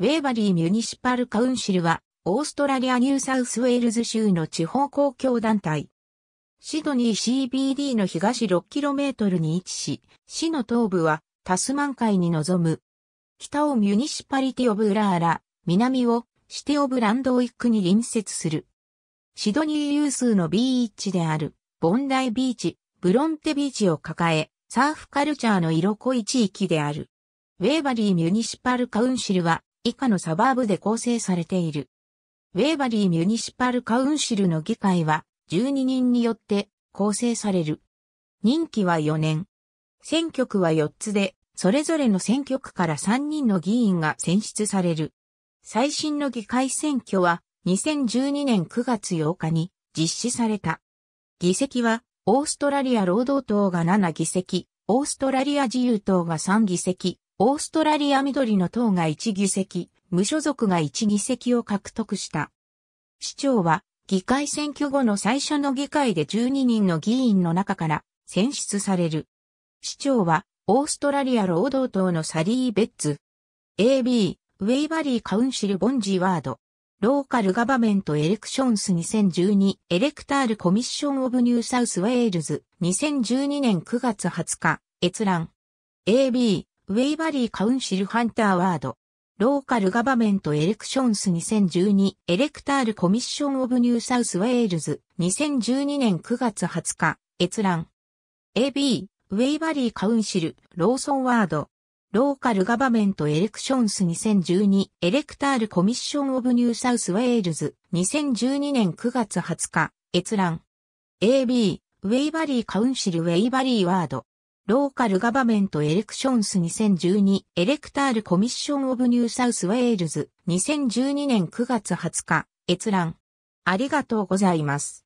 ウェーバリー・ミュニシパル・カウンシルは、オーストラリア・ニューサウスウェールズ州の地方公共団体。シドニー CBD の東 6km に位置し、市の東部はタスマン海に臨む。北をミュニシパリティ・オブ・ラーラ、南をシテ・オブ・ランドウィックに隣接する。シドニー有数のビーチである、ボンダイビーチ、ブロンテビーチを抱え、サーフカルチャーの色濃い地域である。ウェーバリー・ミュニシパル・カウンシルは、以下のサバーブで構成されている。ウェーバリー・ミュニシパル・カウンシルの議会は12人によって構成される。任期は4年。選挙区は4つで、それぞれの選挙区から3人の議員が選出される。最新の議会選挙は2012年9月8日に実施された。議席はオーストラリア労働党が7議席、オーストラリア自由党が3議席、オーストラリア緑の党が1議席、無所属が1議席を獲得した。市長は、議会選挙後の最初の議会で12人の議員の中から選出される。市長は、オーストラリア労働党のサリー・ベッツ。AB、ウェイバリー・カウンシル・ボンジー・ワード。ローカル・ガバメント・エレクションス2012エレクタール・コミッション・オブ・ニュー・サウス・ウェールズ2012年9月20日閲覧 AB ウェイバリーカウンシルハンターワード。ローカルガバメントエレクションス2012エレクタールコミッションオブニューサウスウェールズ2012年9月20日閲覧 AB ウェイバリーカウンシルローソンワードローカルガバメントエレクションス2012エレクタールコミッションオブニューサウスウェールズ2012年9月20日閲覧 AB ウェイバリーカウンシルウェイバリーワードローカルガバメントエレクションス2012エレクタールコミッションオブニューサウスウェールズ2012年9月20日閲覧ありがとうございます。